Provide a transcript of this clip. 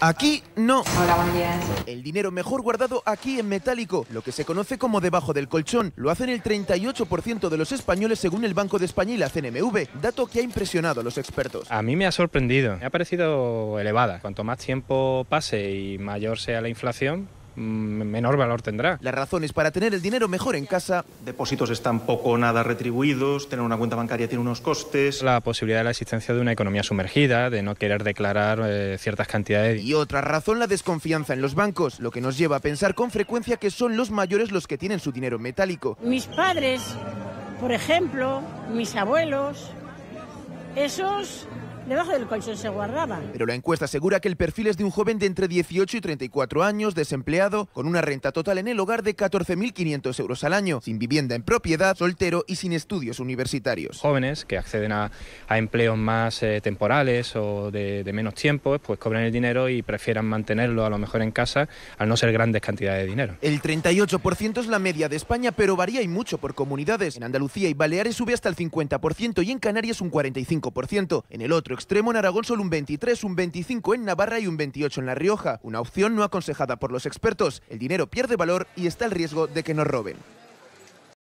Aquí no. Hola, buen El dinero mejor guardado aquí en metálico, lo que se conoce como debajo del colchón. Lo hacen el 38% de los españoles según el Banco de España y la CNMV, dato que ha impresionado a los expertos. A mí me ha sorprendido, me ha parecido elevada. Cuanto más tiempo pase y mayor sea la inflación, Mm, menor valor tendrá. Las razones para tener el dinero mejor en casa. Depósitos están poco o nada retribuidos, tener una cuenta bancaria tiene unos costes. La posibilidad de la existencia de una economía sumergida, de no querer declarar eh, ciertas cantidades. Y otra razón, la desconfianza en los bancos, lo que nos lleva a pensar con frecuencia que son los mayores los que tienen su dinero metálico. Mis padres, por ejemplo, mis abuelos, esos Debajo del colchón se guardaba. Pero la encuesta asegura que el perfil es de un joven de entre 18 y 34 años, desempleado, con una renta total en el hogar de 14.500 euros al año, sin vivienda en propiedad, soltero y sin estudios universitarios. Jóvenes que acceden a, empleos más eh, temporales o de, menos tiempo, pues cobran el dinero y prefieran mantenerlo a lo mejor en casa, al no ser grandes cantidades de dinero. El 38% es la media de España, pero varía y mucho por comunidades. En Andalucía y Baleares sube hasta el 50% y en Canarias un 45%. En el otro extremo en Aragón solo un 23, un 25 en Navarra y un 28 en La Rioja, una opción no aconsejada por los expertos. El dinero pierde valor y está el riesgo de que nos roben.